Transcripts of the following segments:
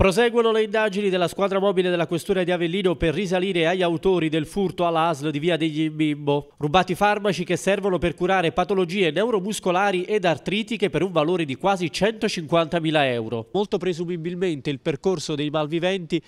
Proseguono le indagini della squadra mobile della questura di Avellino per risalire agli autori del furto alla ASL di Via degli Bimbo. Rubati farmaci che servono per curare patologie neuromuscolari ed artritiche per un valore di quasi 150.000 euro. Molto presumibilmente il percorso dei malviventi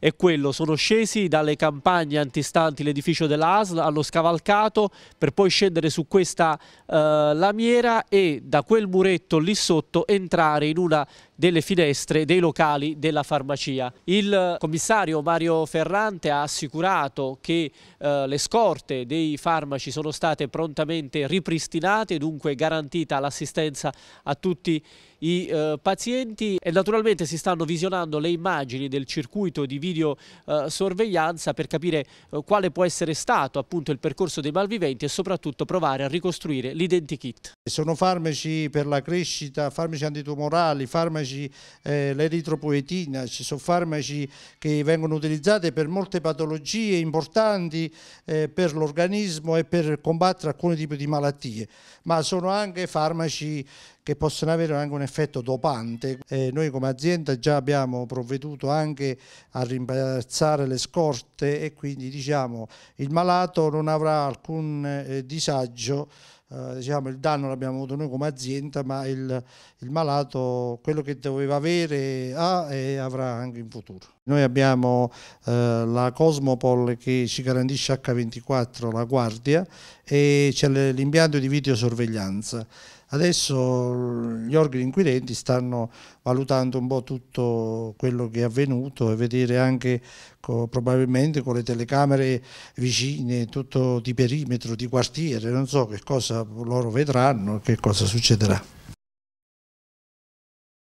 è quello, sono scesi dalle campagne antistanti l'edificio della ASL, hanno scavalcato per poi scendere su questa eh, lamiera e da quel muretto lì sotto entrare in una delle finestre dei locali della farmacia. Il commissario Mario Ferrante ha assicurato che eh, le scorte dei farmaci sono state prontamente ripristinate, dunque garantita l'assistenza a tutti i eh, pazienti e naturalmente si stanno visionando le immagini del circuito di videosorveglianza eh, per capire eh, quale può essere stato appunto il percorso dei malviventi e soprattutto provare a ricostruire l'identikit. Sono farmaci per la crescita, farmaci antitumorali, farmaci eh, l'eritropoetina, ci sono farmaci che vengono utilizzati per molte patologie importanti eh, per l'organismo e per combattere alcuni tipi di malattie, ma sono anche farmaci che possono avere anche un effetto dopante. Eh, noi come azienda già abbiamo provveduto anche a rimbalzare le scorte e quindi diciamo il malato non avrà alcun eh, disagio. Eh, diciamo, il danno l'abbiamo avuto noi come azienda, ma il, il malato quello che doveva avere ha e avrà anche in futuro. Noi abbiamo eh, la Cosmopol che ci garantisce H24 la guardia e c'è l'impianto di videosorveglianza Adesso gli organi inquirenti stanno valutando un po' tutto quello che è avvenuto e vedere anche co, probabilmente con le telecamere vicine, tutto di perimetro, di quartiere, non so che cosa loro vedranno, che cosa succederà.